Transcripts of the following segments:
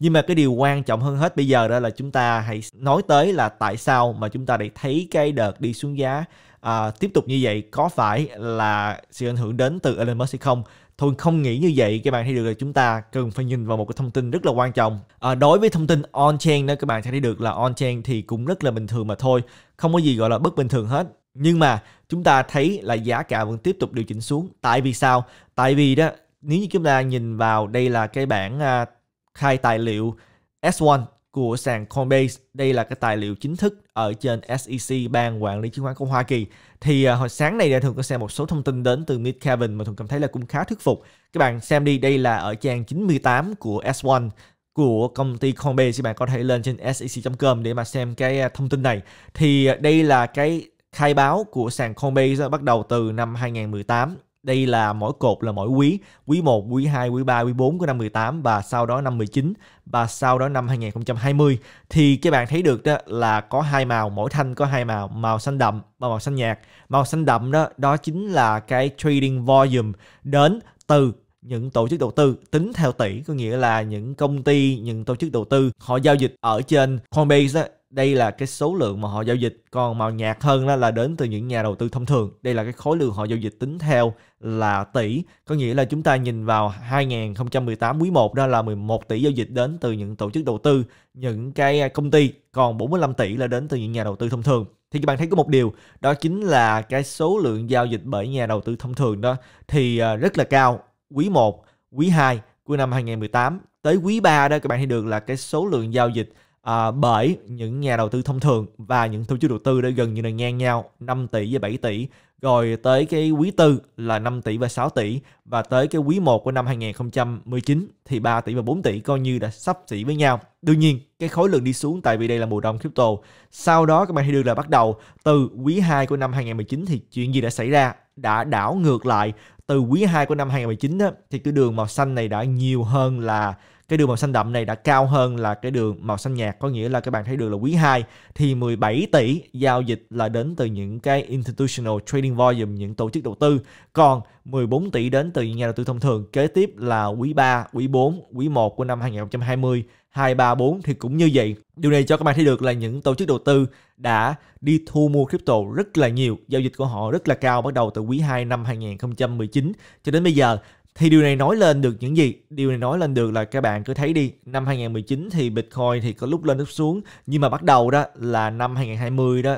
nhưng mà cái điều quan trọng hơn hết bây giờ đó là chúng ta hãy nói tới là tại sao mà chúng ta lại thấy cái đợt đi xuống giá à, tiếp tục như vậy có phải là sự ảnh hưởng đến từ Elon Musk hay không Thôi không nghĩ như vậy các bạn thấy được là chúng ta cần phải nhìn vào một cái thông tin rất là quan trọng. À, đối với thông tin on-chain đó các bạn sẽ thấy được là on-chain thì cũng rất là bình thường mà thôi. Không có gì gọi là bất bình thường hết. Nhưng mà chúng ta thấy là giá cả vẫn tiếp tục điều chỉnh xuống. Tại vì sao? Tại vì đó nếu như chúng ta nhìn vào đây là cái bảng à, khai tài liệu S1 của sàn Coinbase. Đây là cái tài liệu chính thức ở trên SEC, ban quản lý chứng khoán của Hoa Kỳ. Thì uh, hồi sáng này đã thường có xem một số thông tin đến từ Nick Kevin mà thường cảm thấy là cũng khá thuyết phục. Các bạn xem đi, đây là ở trang 98 của S1 của công ty Coinbase các bạn có thể lên trên sec.com để mà xem cái à, thông tin này. Thì à, đây là cái khai báo của sàn Coinbase bắt đầu từ năm 2018 đây là mỗi cột là mỗi quý, quý 1, quý 2, quý 3, quý 4 của năm 18 và sau đó năm 19 và sau đó năm 2020 thì các bạn thấy được đó là có hai màu, mỗi thanh có hai màu, màu xanh đậm và màu xanh nhạt. Màu xanh đậm đó đó chính là cái trading volume đến từ những tổ chức đầu tư tính theo tỷ có nghĩa là những công ty những tổ chức đầu tư họ giao dịch ở trên Coinbase đó, đây là cái số lượng mà họ giao dịch còn màu nhạt hơn đó là đến từ những nhà đầu tư thông thường đây là cái khối lượng họ giao dịch tính theo là tỷ có nghĩa là chúng ta nhìn vào 2018 quý 1 đó là 11 tỷ giao dịch đến từ những tổ chức đầu tư những cái à, công ty còn 45 tỷ là đến từ những nhà đầu tư thông thường thì các bạn thấy có một điều đó chính là cái số lượng giao dịch bởi nhà đầu tư thông thường đó thì à, rất là cao quý 1 quý 2 của năm 2018 tới quý 3 đó các bạn thấy được là cái số lượng giao dịch à, bởi những nhà đầu tư thông thường và những tổ chức đầu tư đã gần như là ngang nhau 5 tỷ với 7 tỷ rồi tới cái quý tư là 5 tỷ và 6 tỷ và tới cái quý 1 của năm 2019 thì 3 tỷ và 4 tỷ coi như đã sắp xỉ với nhau. Đương nhiên, cái khối lượng đi xuống tại vì đây là mùa đông crypto. Sau đó các bạn thấy được là bắt đầu từ quý 2 của năm 2019 thì chuyện gì đã xảy ra? Đã đảo ngược lại từ quý 2 của năm 2019 đó, thì cái đường màu xanh này đã nhiều hơn là cái đường màu xanh đậm này đã cao hơn là cái đường màu xanh nhạt có nghĩa là các bạn thấy được là quý 2 thì 17 tỷ giao dịch là đến từ những cái institutional trading volume những tổ chức đầu tư còn 14 tỷ đến từ những nhà đầu tư thông thường kế tiếp là quý 3 quý 4 quý 1 của năm 2020 2, 3, 4 thì cũng như vậy. Điều này cho các bạn thấy được là những tổ chức đầu tư đã đi thu mua crypto rất là nhiều, giao dịch của họ rất là cao bắt đầu từ quý 2 năm 2019 cho đến bây giờ thì điều này nói lên được những gì? Điều này nói lên được là các bạn cứ thấy đi, năm 2019 thì Bitcoin thì có lúc lên lúc xuống, nhưng mà bắt đầu đó là năm 2020 đó,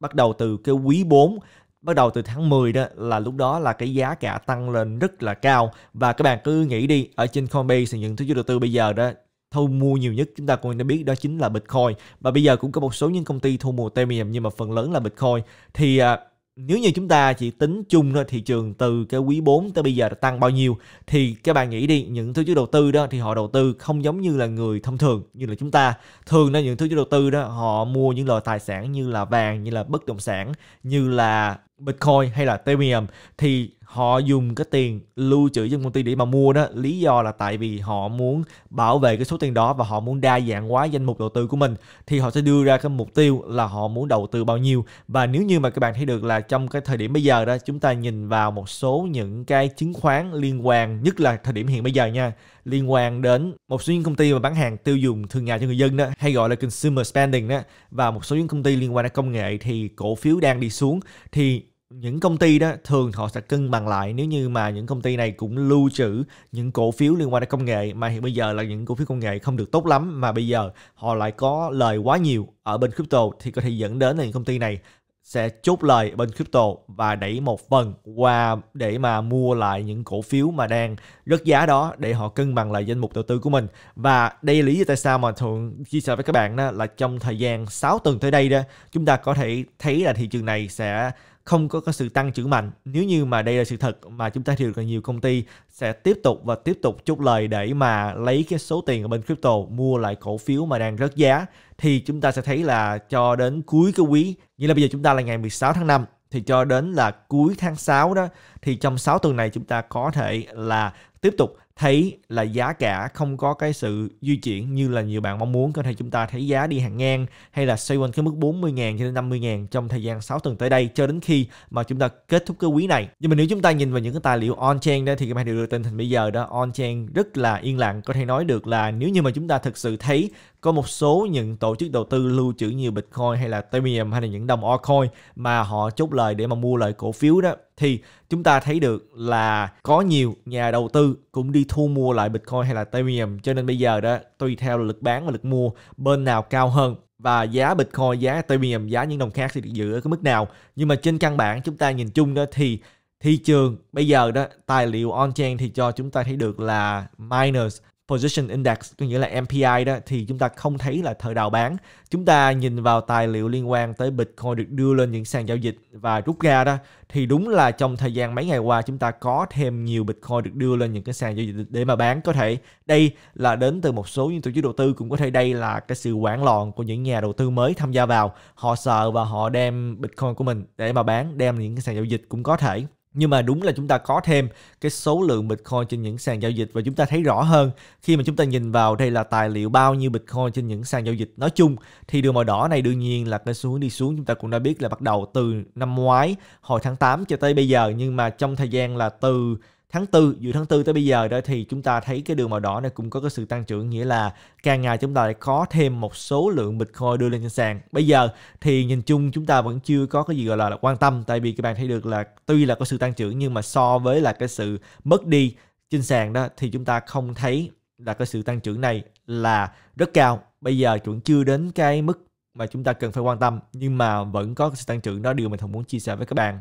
bắt đầu từ cái quý 4 bắt đầu từ tháng 10 đó là lúc đó là cái giá cả tăng lên rất là cao và các bạn cứ nghĩ đi ở trên Coinbase những thứ đầu tư bây giờ đó thu mua nhiều nhất chúng ta cũng đã biết đó chính là Bitcoin và bây giờ cũng có một số những công ty thu mua Ethereum nhưng mà phần lớn là Bitcoin thì à, nếu như chúng ta chỉ tính chung thôi thị trường từ cái quý 4 tới bây giờ đã tăng bao nhiêu thì các bạn nghĩ đi những thứ chức đầu tư đó thì họ đầu tư không giống như là người thông thường như là chúng ta thường là những thứ chức đầu tư đó họ mua những loại tài sản như là vàng như là bất động sản như là bitcoin hay là ethereum thì họ dùng cái tiền lưu trữ trong công ty để mà mua đó lý do là tại vì họ muốn bảo vệ cái số tiền đó và họ muốn đa dạng hóa danh mục đầu tư của mình thì họ sẽ đưa ra cái mục tiêu là họ muốn đầu tư bao nhiêu và nếu như mà các bạn thấy được là trong cái thời điểm bây giờ đó chúng ta nhìn vào một số những cái chứng khoán liên quan nhất là thời điểm hiện bây giờ nha liên quan đến một số những công ty mà bán hàng tiêu dùng thường ngày cho người dân đó hay gọi là consumer spending đó và một số những công ty liên quan đến công nghệ thì cổ phiếu đang đi xuống thì những công ty đó thường họ sẽ cân bằng lại nếu như mà những công ty này cũng lưu trữ những cổ phiếu liên quan đến công nghệ mà hiện bây giờ là những cổ phiếu công nghệ không được tốt lắm mà bây giờ họ lại có lời quá nhiều ở bên crypto thì có thể dẫn đến là những công ty này sẽ chốt lời bên crypto và đẩy một phần qua để mà mua lại những cổ phiếu mà đang rất giá đó để họ cân bằng lại danh mục đầu tư của mình. Và đây là lý do tại sao mà thường chia sẻ với các bạn đó là trong thời gian 6 tuần tới đây đó, chúng ta có thể thấy là thị trường này sẽ không có, có sự tăng trưởng mạnh nếu như mà đây là sự thật mà chúng ta hiểu là nhiều công ty sẽ tiếp tục và tiếp tục chốt lời để mà lấy cái số tiền ở bên crypto mua lại cổ phiếu mà đang rớt giá thì chúng ta sẽ thấy là cho đến cuối cái quý Như là bây giờ chúng ta là ngày 16 tháng 5 thì cho đến là cuối tháng 6 đó thì trong 6 tuần này chúng ta có thể là tiếp tục thấy là giá cả không có cái sự di chuyển như là nhiều bạn mong muốn có thể chúng ta thấy giá đi hàng ngang hay là xoay quanh cái mức 40 ngàn cho đến 50 ngàn trong thời gian 6 tuần tới đây cho đến khi mà chúng ta kết thúc cái quý này nhưng mà nếu chúng ta nhìn vào những cái tài liệu on chain đó thì các bạn đều được tình hình bây giờ đó on chain rất là yên lặng có thể nói được là nếu như mà chúng ta thực sự thấy có một số những tổ chức đầu tư lưu trữ nhiều Bitcoin hay là Ethereum hay là những đồng altcoin mà họ chốt lời để mà mua lại cổ phiếu đó thì chúng ta thấy được là có nhiều nhà đầu tư cũng đi thu mua lại Bitcoin hay là Ethereum cho nên bây giờ đó tùy theo lực bán và lực mua bên nào cao hơn và giá Bitcoin, giá Ethereum, giá những đồng khác thì được giữ ở cái mức nào. Nhưng mà trên căn bản chúng ta nhìn chung đó thì thị trường bây giờ đó tài liệu on-chain thì cho chúng ta thấy được là miners Position Index có nghĩa là MPI đó thì chúng ta không thấy là thời đào bán. Chúng ta nhìn vào tài liệu liên quan tới Bitcoin được đưa lên những sàn giao dịch và rút ra đó thì đúng là trong thời gian mấy ngày qua chúng ta có thêm nhiều Bitcoin được đưa lên những cái sàn giao dịch để mà bán. Có thể đây là đến từ một số những tổ chức đầu tư cũng có thể đây là cái sự quản lòn của những nhà đầu tư mới tham gia vào. Họ sợ và họ đem Bitcoin của mình để mà bán, đem những cái sàn giao dịch cũng có thể nhưng mà đúng là chúng ta có thêm cái số lượng Bitcoin trên những sàn giao dịch và chúng ta thấy rõ hơn khi mà chúng ta nhìn vào đây là tài liệu bao nhiêu Bitcoin trên những sàn giao dịch nói chung thì đường màu đỏ này đương nhiên là cái xu hướng đi xuống chúng ta cũng đã biết là bắt đầu từ năm ngoái hồi tháng 8 cho tới bây giờ nhưng mà trong thời gian là từ tháng 4 giữa tháng 4 tới bây giờ đó thì chúng ta thấy cái đường màu đỏ này cũng có cái sự tăng trưởng nghĩa là càng ngày chúng ta lại có thêm một số lượng Bitcoin đưa lên trên sàn. Bây giờ thì nhìn chung chúng ta vẫn chưa có cái gì gọi là, là quan tâm tại vì các bạn thấy được là tuy là có sự tăng trưởng nhưng mà so với là cái sự mất đi trên sàn đó thì chúng ta không thấy là cái sự tăng trưởng này là rất cao. Bây giờ cũng chưa đến cái mức mà chúng ta cần phải quan tâm nhưng mà vẫn có sự tăng trưởng đó điều mình không muốn chia sẻ với các bạn.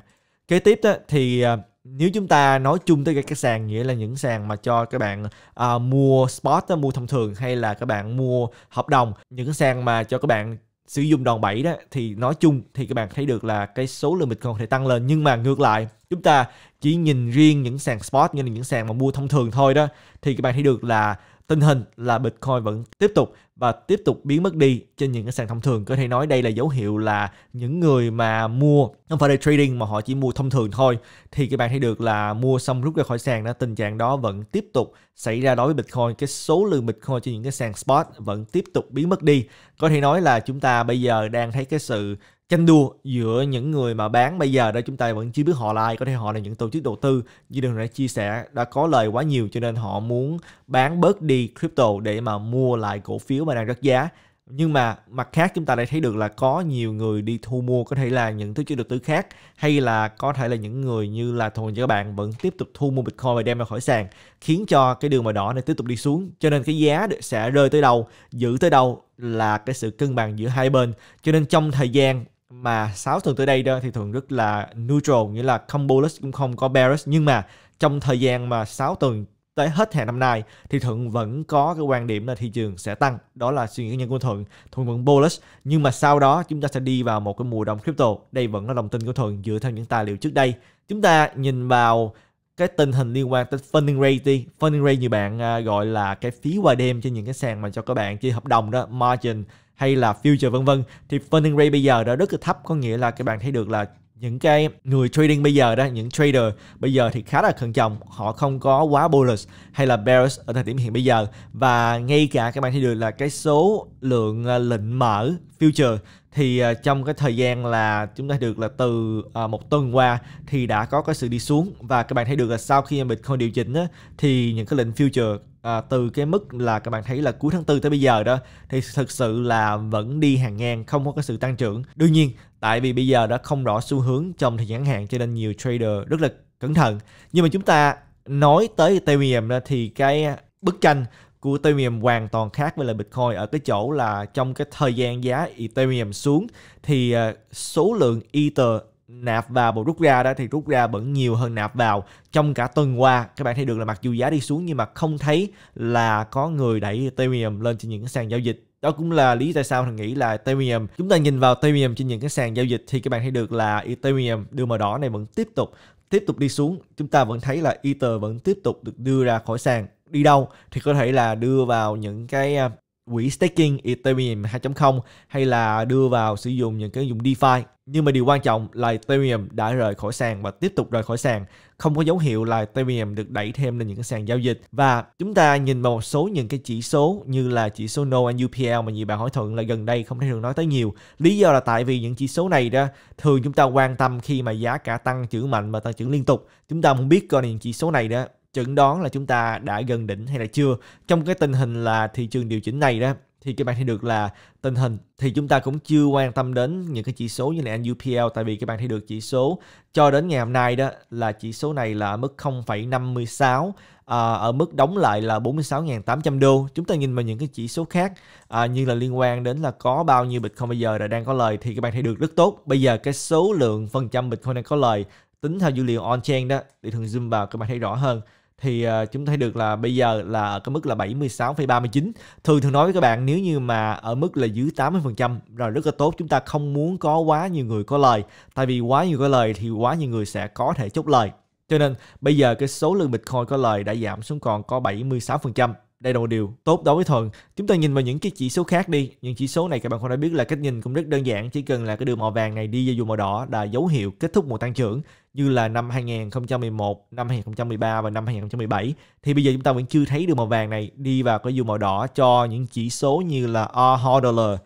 Kế tiếp đó, thì à, nếu chúng ta nói chung tới các sàn nghĩa là những sàn mà cho các bạn uh, mua spot mua thông thường hay là các bạn mua hợp đồng những sàn mà cho các bạn sử dụng đòn bẩy đó thì nói chung thì các bạn thấy được là cái số lượng bitcoin có thể tăng lên nhưng mà ngược lại chúng ta chỉ nhìn riêng những sàn spot như là những sàn mà mua thông thường thôi đó thì các bạn thấy được là tình hình là bitcoin vẫn tiếp tục và tiếp tục biến mất đi trên những cái sàn thông thường có thể nói đây là dấu hiệu là những người mà mua không phải là trading mà họ chỉ mua thông thường thôi thì các bạn thấy được là mua xong rút ra khỏi sàn đó tình trạng đó vẫn tiếp tục xảy ra đối với bitcoin cái số lượng bitcoin trên những cái sàn spot vẫn tiếp tục biến mất đi có thể nói là chúng ta bây giờ đang thấy cái sự tranh đua giữa những người mà bán bây giờ đó chúng ta vẫn chưa biết họ là ai có thể họ là những tổ chức đầu tư như đường đã chia sẻ đã có lời quá nhiều cho nên họ muốn bán bớt đi crypto để mà mua lại cổ phiếu mà đang rất giá nhưng mà mặt khác chúng ta lại thấy được là có nhiều người đi thu mua có thể là những thứ chưa được tư khác hay là có thể là những người như là thường cho các bạn vẫn tiếp tục thu mua bitcoin và đem ra khỏi sàn khiến cho cái đường màu đỏ này tiếp tục đi xuống cho nên cái giá sẽ rơi tới đâu giữ tới đâu là cái sự cân bằng giữa hai bên cho nên trong thời gian mà 6 tuần tới đây đó thì thường rất là neutral nghĩa là không bullish cũng không có bearish nhưng mà trong thời gian mà 6 tuần tới hết hè năm nay thì Thuận vẫn có cái quan điểm là thị trường sẽ tăng. Đó là suy nghĩ nhân của Thuận. Thuận vẫn bullish nhưng mà sau đó chúng ta sẽ đi vào một cái mùa đông crypto. Đây vẫn là đồng tin của Thuận dựa theo những tài liệu trước đây. Chúng ta nhìn vào cái tình hình liên quan tới funding rate đi. Funding rate như bạn à, gọi là cái phí qua đêm trên những cái sàn mà cho các bạn chơi hợp đồng đó, margin hay là future vân vân thì funding rate bây giờ đã rất là thấp có nghĩa là các bạn thấy được là những cái người trading bây giờ đó những trader bây giờ thì khá là thận trọng họ không có quá bullish hay là bearish ở thời điểm hiện bây giờ và ngay cả các bạn thấy được là cái số lượng à, lệnh mở future thì à, trong cái thời gian là chúng ta được là từ à, một tuần qua thì đã có cái sự đi xuống và các bạn thấy được là sau khi mà Bitcoin điều chỉnh á, thì những cái lệnh future à, từ cái mức là các bạn thấy là cuối tháng 4 tới bây giờ đó thì thực sự là vẫn đi hàng ngang không có cái sự tăng trưởng đương nhiên tại vì bây giờ đã không rõ xu hướng trong thời gian hạn cho nên nhiều trader rất là cẩn thận nhưng mà chúng ta nói tới Ethereum đó thì cái bức tranh của Ethereum hoàn toàn khác với lại Bitcoin ở cái chỗ là trong cái thời gian giá Ethereum xuống thì ờ, số lượng Ether nạp vào và rút ra đó thì rút ra vẫn nhiều hơn nạp vào trong cả tuần qua các bạn thấy được là mặc dù giá đi xuống nhưng mà không thấy là có người đẩy Ethereum lên trên những sàn giao dịch đó cũng là lý tại sao thằng nghĩ là Ethereum chúng ta nhìn vào Ethereum trên những cái sàn giao dịch thì các bạn thấy được là Ethereum đường màu đỏ này vẫn tiếp tục tiếp tục đi xuống chúng ta vẫn thấy là Ether vẫn tiếp tục được đưa ra khỏi sàn đi đâu thì có thể là đưa vào những cái à, quỹ staking Ethereum 2.0 hay là đưa vào sử dụng những cái dụng DeFi. Nhưng mà điều quan trọng là Ethereum đã rời khỏi sàn và tiếp tục rời khỏi sàn. Không có dấu hiệu là Ethereum được đẩy thêm lên những cái sàn giao dịch. Và chúng ta nhìn vào một số những cái chỉ số như là chỉ số No and UPL mà nhiều bạn hỏi thuận là gần đây không thấy thường nói tới nhiều. Lý do là tại vì những chỉ số này đó thường chúng ta quan tâm khi mà giá cả tăng trưởng mạnh và tăng trưởng liên tục. Chúng ta muốn biết coi những chỉ số này đó chẩn đoán là chúng ta đã gần đỉnh hay là chưa trong cái tình hình là thị trường điều chỉnh này đó thì các bạn thấy được là tình hình thì chúng ta cũng chưa quan tâm đến những cái chỉ số như là NUPL tại vì các bạn thấy được chỉ số cho đến ngày hôm nay đó là chỉ số này là ở mức 0,56 à, ở mức đóng lại là 46.800 đô chúng ta nhìn vào những cái chỉ số khác à, như là liên quan đến là có bao nhiêu Bitcoin bây giờ đã đang có lời thì các bạn thấy được rất tốt bây giờ cái số lượng phần trăm Bitcoin đang có lời tính theo dữ liệu on-chain đó để thường zoom vào các bạn thấy rõ hơn thì ờ, chúng ta thấy được là bây giờ là ở cái mức là 76,39. Thường thường nói với các bạn nếu như mà ở mức là dưới 80% rồi rất là tốt, chúng ta không muốn có quá nhiều người có lời. Tại vì quá nhiều có lời thì quá nhiều người sẽ có thể chốt lời. Cho nên bây giờ cái số lượng Bitcoin có lời đã giảm xuống còn có 76%. Đây là một điều tốt đối với Thuận. Chúng ta nhìn vào những cái chỉ số khác đi. Những chỉ số này các bạn không đã biết là cách nhìn cũng rất đơn giản. Chỉ cần là cái đường màu vàng này đi vào dù màu đỏ là dấu hiệu kết thúc một tăng trưởng như là năm 2011, năm 2013 và năm 2017 thì bây giờ chúng ta vẫn chưa thấy được màu vàng này đi vào cái dù màu đỏ cho những chỉ số như là R Hodler,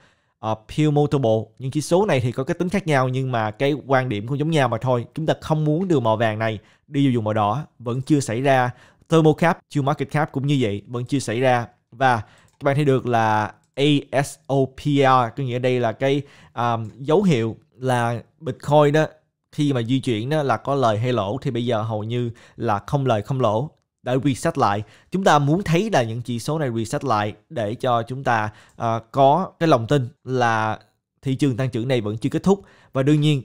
uh, Những chỉ số này thì có cái tính khác nhau nhưng mà cái quan điểm cũng giống nhau mà thôi. Chúng ta không muốn đường màu vàng này đi vào vùng màu đỏ vẫn chưa xảy ra. Thermocap, Chill Market Cap cũng như vậy vẫn chưa xảy ra và các bạn thấy được là ASOPR có nghĩa đây là cái um, dấu hiệu là Bitcoin đó khi mà di chuyển đó là có lời hay lỗ thì bây giờ hầu như là không lời không lỗ đã reset lại chúng ta muốn thấy là những chỉ số này reset lại để cho chúng ta uh, có cái lòng tin là thị trường tăng trưởng này vẫn chưa kết thúc và đương nhiên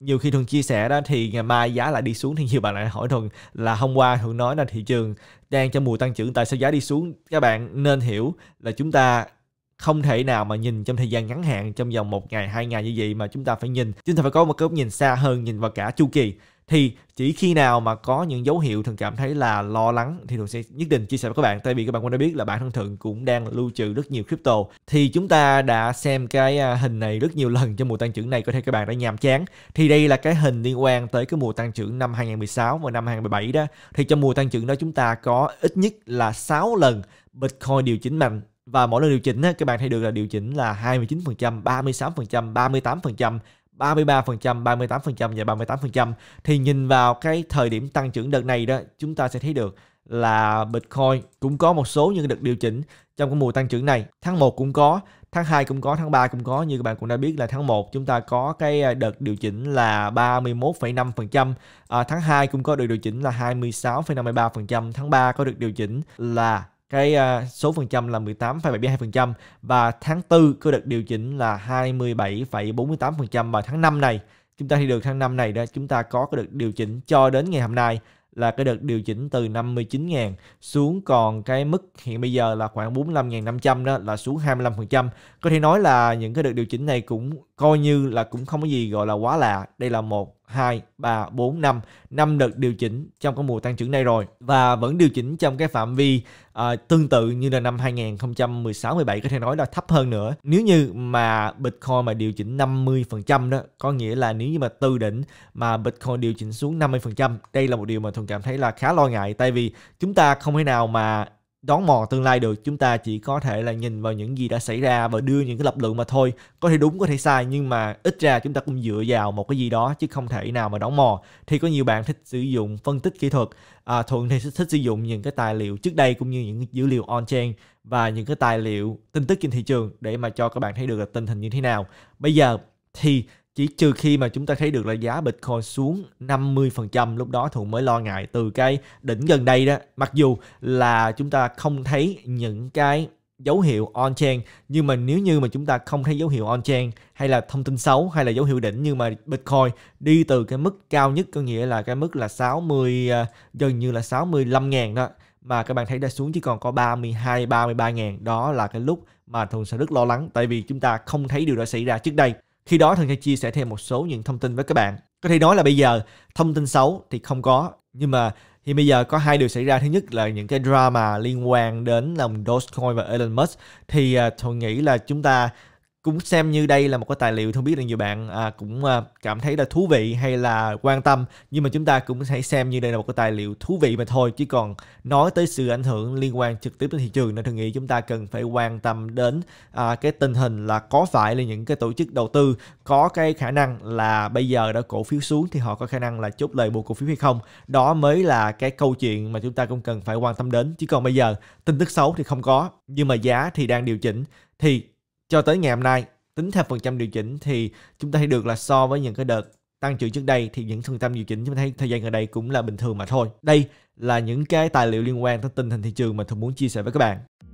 nhiều khi thường chia sẻ đó thì ngày mai giá lại đi xuống thì nhiều bạn lại hỏi thuần là hôm qua thuần nói là thị trường đang trong mùa tăng trưởng tại sao giá đi xuống các bạn nên hiểu là chúng ta không thể nào mà nhìn trong thời gian ngắn hạn trong vòng một ngày hai ngày như vậy mà chúng ta phải nhìn chúng ta phải có một cái góc nhìn xa hơn nhìn vào cả chu kỳ thì chỉ khi nào mà có những dấu hiệu thường cảm thấy là lo lắng thì thường sẽ nhất định chia sẻ với các bạn tại vì các bạn cũng đã biết là bản thân thượng cũng đang lưu trữ rất nhiều crypto thì chúng ta đã xem cái à, hình này rất nhiều lần trong mùa tăng trưởng này có thể các bạn đã nhàm chán thì đây là cái hình liên quan tới cái mùa tăng trưởng năm 2016 và năm 2017 đó thì trong mùa tăng trưởng đó chúng ta có ít nhất là 6 lần Bitcoin điều chỉnh mạnh và mỗi lần điều chỉnh các bạn thấy được là điều chỉnh là 29%, 36%, 38%, 33%, 38% và 38%. Thì nhìn vào cái thời điểm tăng trưởng đợt này đó, chúng ta sẽ thấy được là Bitcoin cũng có một số những đợt điều chỉnh trong cái mùa tăng trưởng này. Tháng 1 cũng có, tháng 2 cũng có, tháng 3 cũng có. Như các bạn cũng đã biết là tháng 1 chúng ta có cái à, đợt điều chỉnh là 31,5%. À, tháng 2 cũng có được điều chỉnh là 26,53%. Tháng 3 có được điều chỉnh là cái uh, số phần trăm là 18,72% và tháng 4 có được điều chỉnh là 27,48% và tháng 5 này chúng ta thì được tháng 5 này đó chúng ta có cái được điều chỉnh cho đến ngày hôm nay là cái đợt điều chỉnh từ 59.000 xuống còn cái mức hiện bây giờ là khoảng 45.500 đó là xuống 25%. Có thể nói là những cái đợt điều chỉnh này cũng coi như là cũng không có gì gọi là quá lạ. Đây là một 2, 3, 4, 5, 5 đợt điều chỉnh trong cái mùa tăng trưởng này rồi và vẫn điều chỉnh trong cái phạm vi uh, tương tự như là năm 2016 17 có thể nói là thấp hơn nữa. Nếu như mà Bitcoin mà điều chỉnh 50% đó, có nghĩa là nếu như mà từ đỉnh mà Bitcoin điều chỉnh xuống 50%, đây là một điều mà Thuận cảm thấy là khá lo ngại tại vì chúng ta không thể nào mà đón mò tương lai được chúng ta chỉ có thể là nhìn vào những gì đã xảy ra và đưa những cái lập luận mà thôi có thể đúng có thể sai nhưng mà ít ra chúng ta cũng dựa vào một cái gì đó chứ không thể nào mà đón mò thì có nhiều bạn thích sử dụng phân tích kỹ thuật à, thuận thì thích, thích sử dụng những cái tài liệu trước đây cũng như những dữ liệu on chain và những cái tài liệu tin tức trên thị trường để mà cho các bạn thấy được là tình hình như thế nào bây giờ thì chỉ trừ khi mà chúng ta thấy được là giá Bitcoin xuống 50% lúc đó Thuận mới lo ngại từ cái đỉnh gần đây đó. Mặc dù là chúng ta không thấy những cái dấu hiệu on-chain nhưng mà nếu như mà chúng ta không thấy dấu hiệu on-chain hay là thông tin xấu hay là dấu hiệu đỉnh nhưng mà Bitcoin đi từ cái mức cao nhất có nghĩa là cái mức là 60 à, gần như là 65 000 đó mà các bạn thấy đã xuống chỉ còn có 32 33 000 đó là cái lúc mà Thuận sẽ rất lo lắng tại vì chúng ta không thấy điều đó xảy ra trước đây khi đó Thần sẽ chia sẻ thêm một số những thông tin với các bạn. Có thể nói là bây giờ thông tin xấu thì không có, nhưng mà thì bây giờ có hai điều xảy ra. Thứ nhất là những cái drama liên quan đến lòng Dogecoin và Elon Musk thì uh, Thuận nghĩ là chúng ta cũng xem như đây là một cái tài liệu không biết là nhiều bạn à, cũng à, cảm thấy là thú vị hay là quan tâm nhưng mà chúng ta cũng hãy xem như đây là một cái tài liệu thú vị mà thôi chứ còn nói tới sự ảnh hưởng liên quan trực tiếp đến thị trường nên tôi nghĩ chúng ta cần phải quan tâm đến à, cái tình hình là có phải là những cái tổ chức đầu tư có cái khả năng là bây giờ đã cổ phiếu xuống thì họ có khả năng là chốt lời mua cổ phiếu hay không đó mới là cái câu chuyện mà chúng ta cũng cần phải quan tâm đến chứ còn bây giờ tin tức xấu thì không có nhưng mà giá thì đang điều chỉnh thì cho tới ngày hôm nay, tính theo phần trăm điều chỉnh thì chúng ta thấy được là so với những cái đợt tăng trưởng trước đây thì những phần trăm điều chỉnh chúng ta thấy thời gian ở đây cũng là bình thường mà thôi. Đây là những cái tài liệu liên quan tới tình hình thị trường mà tôi muốn chia sẻ với các bạn.